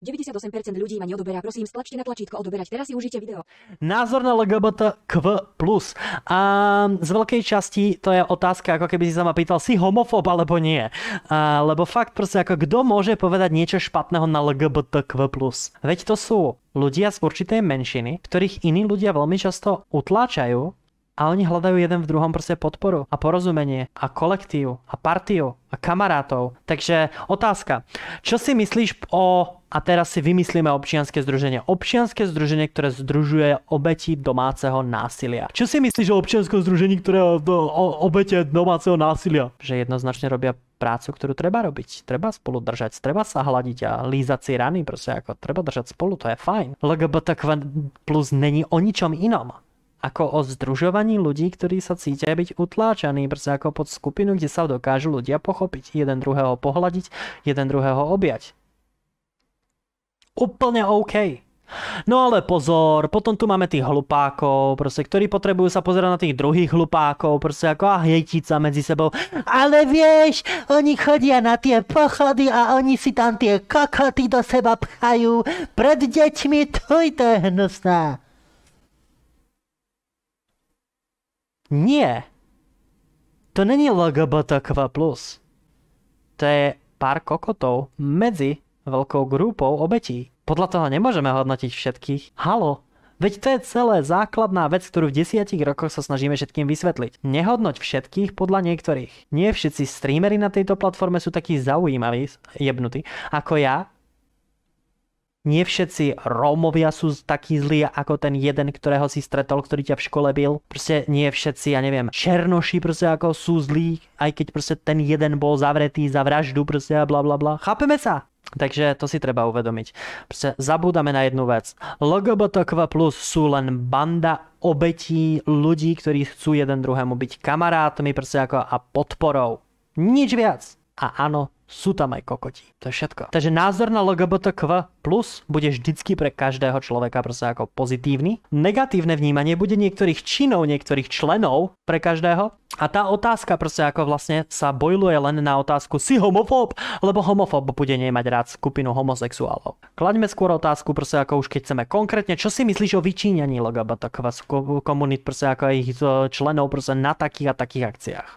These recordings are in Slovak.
98% ľudí ma neodoberá. Prosím, stlačte na tlačítko odoberať. Teraz si užite video. Názor na Q+. A z veľkej časti to je otázka, ako keby si sa ma pýtal, si homofób alebo nie. A, lebo fakt proste, ako kto môže povedať niečo špatného na LGBTQ+. Veď to sú ľudia z určitej menšiny, ktorých iní ľudia veľmi často utláčajú a oni hľadajú jeden v druhom proste podporu a porozumenie a kolektív a partiu a kamarátov. Takže otázka, čo si myslíš o a teraz si vymyslíme občianske združenie. Občianske združenie, ktoré združuje obeti domáceho násilia. Čo si myslíš o občianskom združení, ktoré no, o obete domáceho násilia? Že jednoznačne robia prácu, ktorú treba robiť. Treba spolu držať, treba sa hľadiť a lízať si rany, proste ako treba držať spolu, to je fajn. LGBTQ plus není o ničom inom ako o združovaní ľudí, ktorí sa cítia byť utláčaní, brz ako pod skupinu, kde sa dokážu ľudia pochopiť, jeden druhého pohľadiť, jeden druhého objať. Úplne OK. No ale pozor, potom tu máme tých hlupákov, proste, ktorí potrebujú sa pozerať na tých druhých hlupákov, proste ako a hejtiť sa medzi sebou. Ale vieš, oni chodia na tie pochody a oni si tam tie kokoty do seba pchajú. Pred deťmi, to je hnusná. Nie. To není plus. To je pár kokotov medzi veľkou grúpou obetí. Podľa toho nemôžeme hodnotiť všetkých. Halo, Veď to je celé základná vec, ktorú v desiatich rokoch sa snažíme všetkým vysvetliť. Nehodnoť všetkých podľa niektorých. Nie všetci streamery na tejto platforme sú takí zaujímaví, jebnutí, ako ja, nie všetci Rómovia sú takí zlí ako ten jeden, ktorého si stretol, ktorý ťa v škole byl. Proste nie všetci, ja neviem, černoši proste ako sú zlí, aj keď proste ten jeden bol zavretý za vraždu proste a bla bla bla. Chápeme sa? Takže to si treba uvedomiť. Proste zabúdame na jednu vec. LGBTQ plus sú len banda obetí ľudí, ktorí chcú jeden druhému byť kamarátmi proste ako a podporou. Nič viac. A áno, sú tam aj kokoti. To je všetko. Takže názor na LGBTQ plus bude vždycky pre každého človeka proste ako pozitívny. Negatívne vnímanie bude niektorých činov, niektorých členov pre každého. A tá otázka proste ako vlastne sa bojluje len na otázku si homofób, lebo homofób bude nemať rád skupinu homosexuálov. Klaďme skôr otázku proste ako už keď chceme konkrétne, čo si myslíš o vyčíňaní LGBTQ komunit proste ako ich e, členov proste na takých a takých akciách.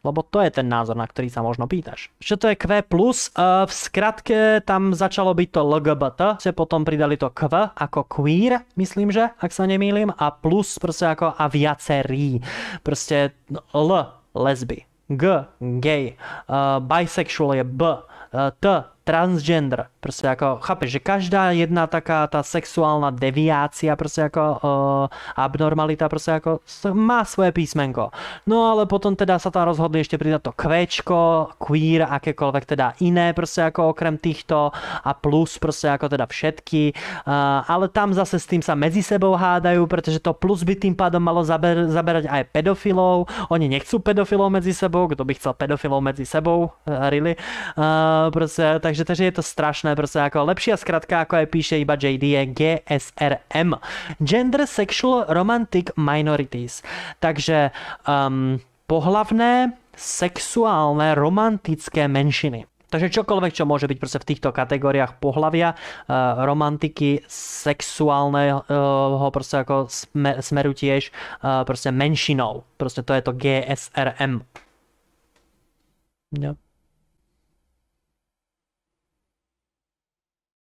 Lebo to je ten názor, na ktorý sa možno pýtaš. Čo to je Q+, uh, v skratke tam začalo byť to LGBT, ste potom pridali to Q ako queer, myslím, že, ak sa nemýlim, a plus proste ako a viacerí. Proste L, lesby, G, gay, uh, bisexual je B, uh, T, transgender, proste ako, chápeš, že každá jedna taká tá sexuálna deviácia, proste ako uh, abnormalita, proste ako má svoje písmenko. No ale potom teda sa tam rozhodli ešte pridať to kvečko, queer, akékoľvek teda iné, proste ako okrem týchto a plus proste ako teda všetky, uh, ale tam zase s tým sa medzi sebou hádajú, pretože to plus by tým pádom malo zaber, zaberať aj pedofilov, oni nechcú pedofilov medzi sebou, kto by chcel pedofilov medzi sebou, uh, really, uh, proste, takže takže, takže je to strašné, proste ako lepšia skratka, ako aj píše iba JD, je GSRM. Gender Sexual Romantic Minorities. Takže um, pohlavné, sexuálne, romantické menšiny. Takže čokoľvek, čo môže byť proste v týchto kategóriách pohlavia, uh, romantiky, sexuálneho uh, proste ako smeru tiež uh, proste menšinou. Proste to je to GSRM. Yeah. No.